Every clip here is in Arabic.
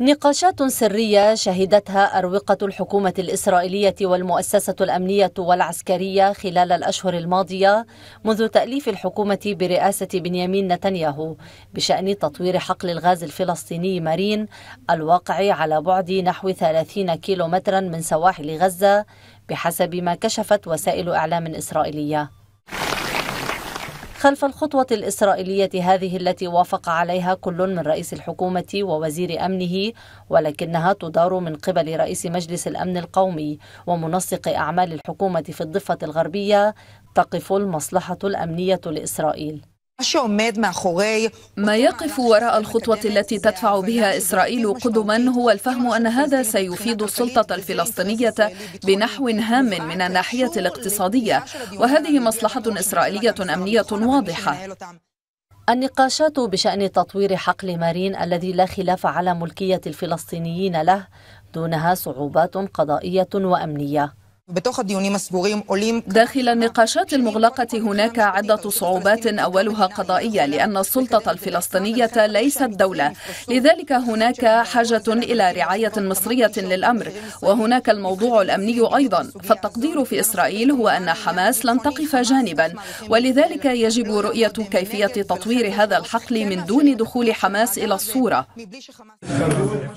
نقاشات سرية شهدتها أروقة الحكومة الإسرائيلية والمؤسسة الأمنية والعسكرية خلال الأشهر الماضية منذ تأليف الحكومة برئاسة بنيامين نتنياهو بشأن تطوير حقل الغاز الفلسطيني مارين الواقع على بعد نحو 30 كيلومترا من سواحل غزة بحسب ما كشفت وسائل إعلام إسرائيلية خلف الخطوة الإسرائيلية هذه التي وافق عليها كل من رئيس الحكومة ووزير أمنه ولكنها تدار من قبل رئيس مجلس الأمن القومي ومنسق أعمال الحكومة في الضفة الغربية تقف المصلحة الأمنية لإسرائيل ما يقف وراء الخطوة التي تدفع بها إسرائيل قدما هو الفهم أن هذا سيفيد السلطة الفلسطينية بنحو هام من الناحية الاقتصادية وهذه مصلحة إسرائيلية أمنية واضحة النقاشات بشأن تطوير حقل مارين الذي لا خلاف على ملكية الفلسطينيين له دونها صعوبات قضائية وأمنية داخل النقاشات المغلقة هناك عدة صعوبات أولها قضائية لأن السلطة الفلسطينية ليست دولة لذلك هناك حاجة إلى رعاية مصرية للأمر وهناك الموضوع الأمني أيضا فالتقدير في إسرائيل هو أن حماس لن تقف جانبا ولذلك يجب رؤية كيفية تطوير هذا الحقل من دون دخول حماس إلى الصورة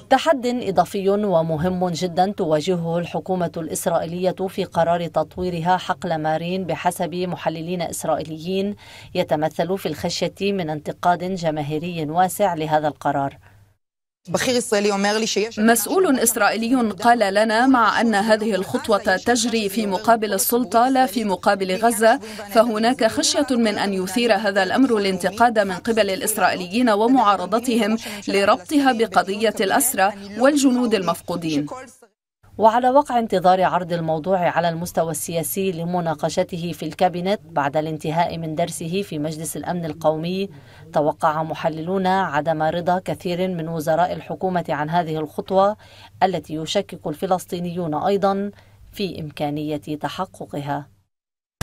تحد إضافي ومهم جدا تواجهه الحكومة الإسرائيلية في قرار تطويرها حقل مارين بحسب محللين إسرائيليين يتمثل في الخشية من انتقاد جماهيري واسع لهذا القرار مسؤول إسرائيلي قال لنا مع أن هذه الخطوة تجري في مقابل السلطة لا في مقابل غزة فهناك خشية من أن يثير هذا الأمر الانتقاد من قبل الإسرائيليين ومعارضتهم لربطها بقضية الأسرى والجنود المفقودين وعلى وقع انتظار عرض الموضوع على المستوى السياسي لمناقشته في الكابينت بعد الانتهاء من درسه في مجلس الأمن القومي توقع محللون عدم رضا كثير من وزراء الحكومة عن هذه الخطوة التي يشكك الفلسطينيون أيضا في إمكانية تحققها